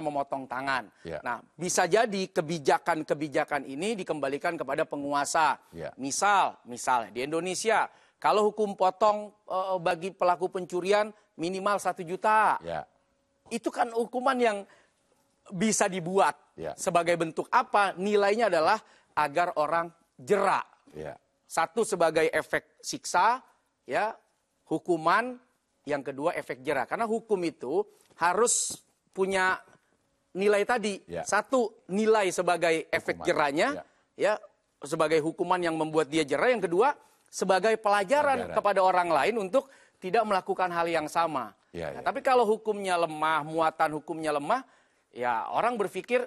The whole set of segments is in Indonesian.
memotong tangan. Yeah. Nah, bisa jadi kebijakan-kebijakan ini dikembalikan kepada penguasa. Yeah. Misal, misal di Indonesia kalau hukum potong uh, bagi pelaku pencurian minimal satu juta, yeah. itu kan hukuman yang bisa dibuat yeah. sebagai bentuk apa? Nilainya adalah agar orang jerak. Yeah. Satu sebagai efek siksa, ya hukuman. Yang kedua efek jerah. Karena hukum itu harus punya nilai tadi. Ya. Satu, nilai sebagai hukuman. efek jeranya, ya. ya sebagai hukuman yang membuat dia jera. Yang kedua, sebagai pelajaran, pelajaran. kepada orang lain untuk tidak melakukan hal yang sama. Ya, nah, ya. Tapi kalau hukumnya lemah, muatan hukumnya lemah, ya orang berpikir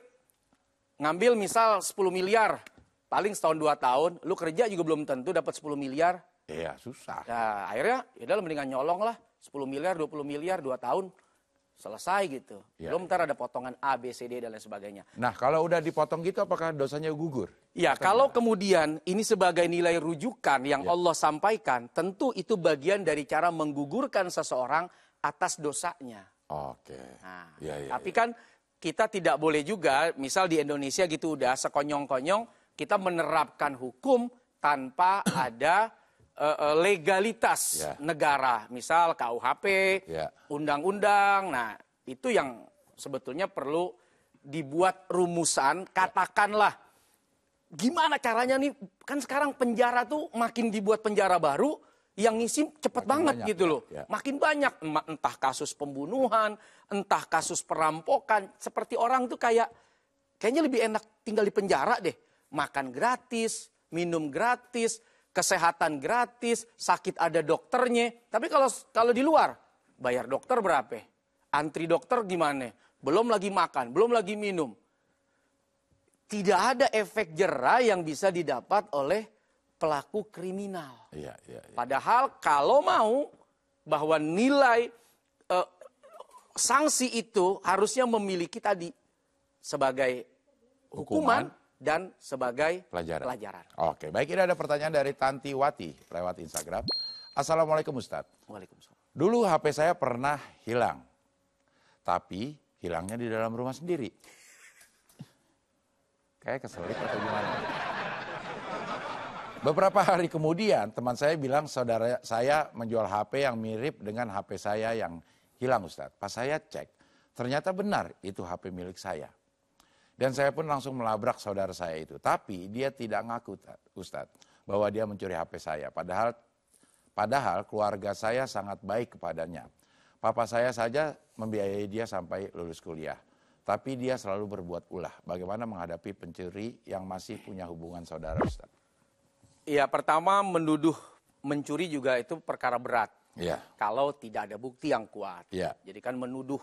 ngambil misal 10 miliar, paling setahun dua tahun, lu kerja juga belum tentu dapat 10 miliar. Iya, susah. Nah, akhirnya ya dalam mendingan nyolong lah, 10 miliar, 20 miliar, dua tahun, selesai gitu. Ya, Belum ya. ntar ada potongan A, B, C, D dan lain sebagainya. Nah kalau udah dipotong gitu apakah dosanya gugur? Ya Atau kalau enggak? kemudian ini sebagai nilai rujukan yang ya. Allah sampaikan, tentu itu bagian dari cara menggugurkan seseorang atas dosanya. Oke. Nah, ya, ya, tapi ya. kan kita tidak boleh juga, misal di Indonesia gitu udah sekonyong-konyong kita menerapkan hukum tanpa ada uh, legalitas yeah. negara, misal KUHP, undang ya. undang-undang. Nah, itu yang sebetulnya perlu dibuat rumusan, ya. katakanlah gimana caranya nih kan sekarang penjara tuh makin dibuat penjara baru yang ngisi cepet banget banyak, gitu ya. loh. Ya. Makin banyak entah kasus pembunuhan, entah kasus perampokan, seperti orang tuh kayak kayaknya lebih enak tinggal di penjara deh. Makan gratis, minum gratis, kesehatan gratis, sakit ada dokternya. Tapi kalau kalau di luar, bayar dokter berapa? Antri dokter gimana? Belum lagi makan, belum lagi minum. Tidak ada efek jerah yang bisa didapat oleh pelaku kriminal. Ya, ya, ya. Padahal kalau mau bahwa nilai eh, sanksi itu harusnya memiliki tadi sebagai hukuman, hukuman dan sebagai pelajaran. pelajaran. Oke, baik ini ada pertanyaan dari Tanti Wati lewat Instagram. Assalamualaikum Ustaz. Waalaikumsalam. Dulu HP saya pernah hilang. Tapi hilangnya di dalam rumah sendiri. Kayak keselip atau gimana? Beberapa hari kemudian teman saya bilang saudara saya menjual HP yang mirip dengan HP saya yang hilang Ustadz. Pas saya cek, ternyata benar itu HP milik saya. Dan saya pun langsung melabrak saudara saya itu. Tapi dia tidak ngaku Ustadz bahwa dia mencuri HP saya. Padahal padahal keluarga saya sangat baik kepadanya. Papa saya saja membiayai dia sampai lulus kuliah. Tapi dia selalu berbuat ulah. Bagaimana menghadapi pencuri yang masih punya hubungan saudara Ustadz? Ya pertama menduduh mencuri juga itu perkara berat. Ya. Kalau tidak ada bukti yang kuat. Ya. Jadi kan menuduh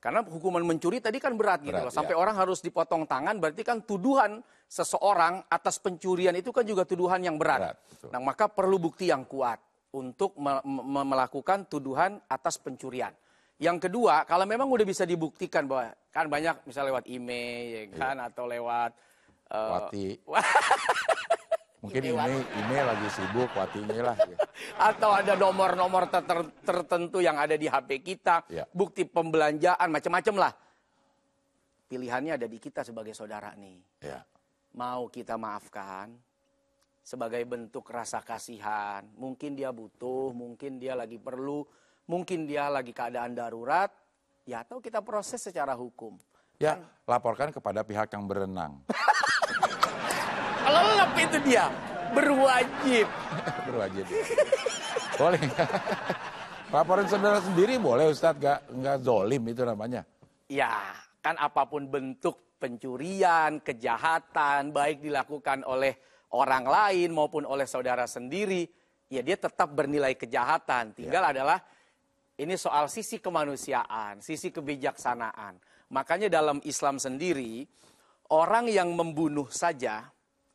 karena hukuman mencuri tadi kan berat, berat gitu loh. Sampai ya. orang harus dipotong tangan berarti kan tuduhan seseorang atas pencurian itu kan juga tuduhan yang berat. berat nah, maka perlu bukti yang kuat untuk me me melakukan tuduhan atas pencurian. Yang kedua, kalau memang udah bisa dibuktikan bahwa kan banyak misalnya lewat email ya kan iya. atau lewat uh, Wati. Mungkin ini ini lagi sibuk waktunya lah. Atau ada nomor-nomor tertentu yang ada di HP kita, ya. bukti pembelanjaan macam-macam lah. Pilihannya ada di kita sebagai saudara nih. Ya. Mau kita maafkan sebagai bentuk rasa kasihan. Mungkin dia butuh, mungkin dia lagi perlu, mungkin dia lagi keadaan darurat. Ya atau kita proses secara hukum. Ya, laporkan kepada pihak yang berenang. Lelep itu dia. Berwajib. Berwajib. Ya. Boleh nggak? Laporan saudara sendiri boleh Ustadz, nggak nggak zolim itu namanya. Ya, kan apapun bentuk pencurian, kejahatan, baik dilakukan oleh orang lain maupun oleh saudara sendiri, ya dia tetap bernilai kejahatan. Ya. Tinggal ya. adalah ini soal sisi kemanusiaan, sisi kebijaksanaan. Makanya dalam Islam sendiri, orang yang membunuh saja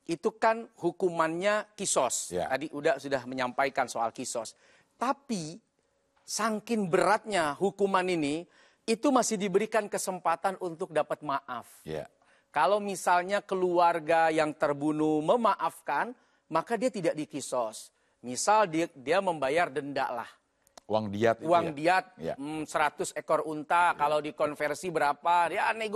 itu kan hukumannya kisos. Ya. Tadi udah sudah menyampaikan soal kisos. Tapi sangkin beratnya hukuman ini itu masih diberikan kesempatan untuk dapat maaf. Ya. Kalau misalnya keluarga yang terbunuh memaafkan, maka dia tidak dikisos. Misal dia, dia membayar denda lah. Uang diat. Uang ya? diat ya. 100 hmm, ekor unta, ya. kalau dikonversi berapa, dia nego.